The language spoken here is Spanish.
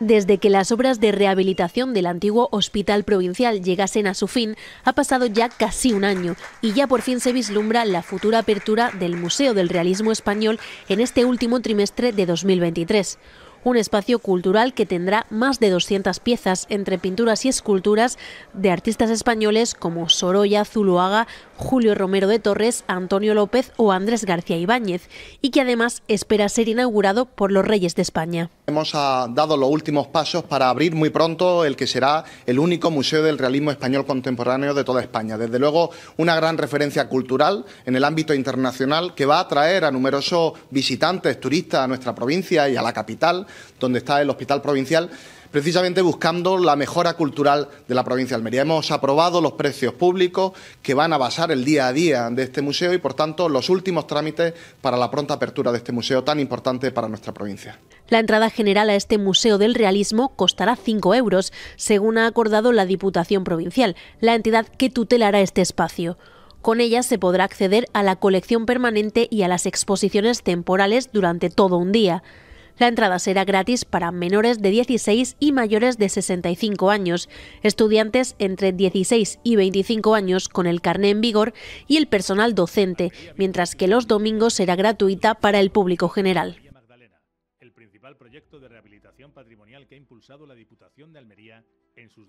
Desde que las obras de rehabilitación del antiguo hospital provincial llegasen a su fin, ha pasado ya casi un año y ya por fin se vislumbra la futura apertura del Museo del Realismo Español en este último trimestre de 2023 un espacio cultural que tendrá más de 200 piezas entre pinturas y esculturas de artistas españoles como Sorolla, Zuloaga, Julio Romero de Torres, Antonio López o Andrés García Ibáñez, y que además espera ser inaugurado por los Reyes de España. Hemos ah, dado los últimos pasos para abrir muy pronto el que será el único museo del realismo español contemporáneo de toda España. Desde luego, una gran referencia cultural en el ámbito internacional que va a atraer a numerosos visitantes, turistas a nuestra provincia y a la capital donde está el Hospital Provincial, precisamente buscando la mejora cultural de la provincia de Almería. Hemos aprobado los precios públicos que van a basar el día a día de este museo y, por tanto, los últimos trámites para la pronta apertura de este museo tan importante para nuestra provincia. La entrada general a este Museo del Realismo costará 5 euros, según ha acordado la Diputación Provincial, la entidad que tutelará este espacio. Con ella se podrá acceder a la colección permanente y a las exposiciones temporales durante todo un día. La entrada será gratis para menores de 16 y mayores de 65 años, estudiantes entre 16 y 25 años con el carné en vigor y el personal docente, mientras que los domingos será gratuita para el público general. El principal proyecto de rehabilitación patrimonial que ha impulsado la Diputación de Almería en sus